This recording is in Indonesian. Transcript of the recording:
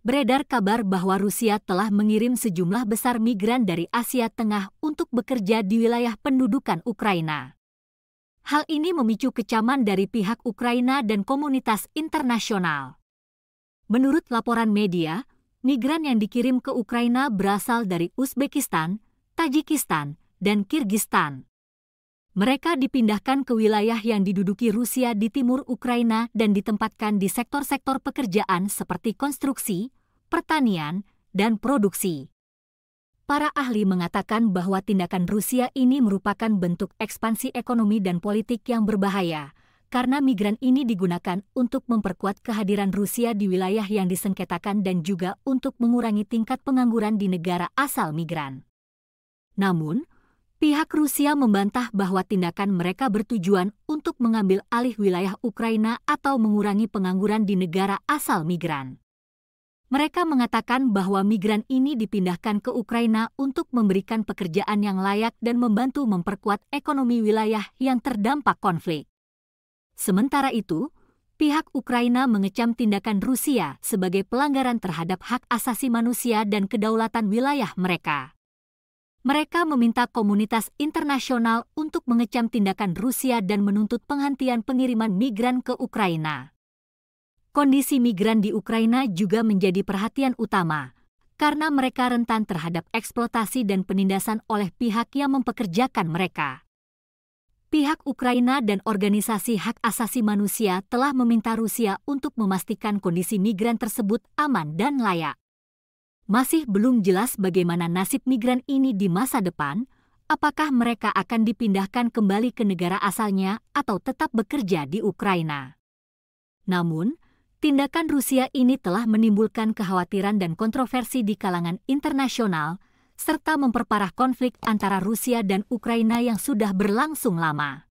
beredar kabar bahwa Rusia telah mengirim sejumlah besar migran dari Asia Tengah untuk bekerja di wilayah pendudukan Ukraina. Hal ini memicu kecaman dari pihak Ukraina dan komunitas internasional. Menurut laporan media, migran yang dikirim ke Ukraina berasal dari Uzbekistan, Tajikistan, dan Kirgistan. Mereka dipindahkan ke wilayah yang diduduki Rusia di timur Ukraina dan ditempatkan di sektor-sektor pekerjaan seperti konstruksi, pertanian, dan produksi. Para ahli mengatakan bahwa tindakan Rusia ini merupakan bentuk ekspansi ekonomi dan politik yang berbahaya, karena migran ini digunakan untuk memperkuat kehadiran Rusia di wilayah yang disengketakan dan juga untuk mengurangi tingkat pengangguran di negara asal migran. Namun, Pihak Rusia membantah bahwa tindakan mereka bertujuan untuk mengambil alih wilayah Ukraina atau mengurangi pengangguran di negara asal migran. Mereka mengatakan bahwa migran ini dipindahkan ke Ukraina untuk memberikan pekerjaan yang layak dan membantu memperkuat ekonomi wilayah yang terdampak konflik. Sementara itu, pihak Ukraina mengecam tindakan Rusia sebagai pelanggaran terhadap hak asasi manusia dan kedaulatan wilayah mereka mereka meminta komunitas internasional untuk mengecam tindakan Rusia dan menuntut penghentian pengiriman migran ke Ukraina. Kondisi migran di Ukraina juga menjadi perhatian utama karena mereka rentan terhadap eksploitasi dan penindasan oleh pihak yang mempekerjakan mereka. Pihak Ukraina dan organisasi hak asasi manusia telah meminta Rusia untuk memastikan kondisi migran tersebut aman dan layak masih belum jelas bagaimana nasib migran ini di masa depan, apakah mereka akan dipindahkan kembali ke negara asalnya atau tetap bekerja di Ukraina. Namun, tindakan Rusia ini telah menimbulkan kekhawatiran dan kontroversi di kalangan internasional, serta memperparah konflik antara Rusia dan Ukraina yang sudah berlangsung lama.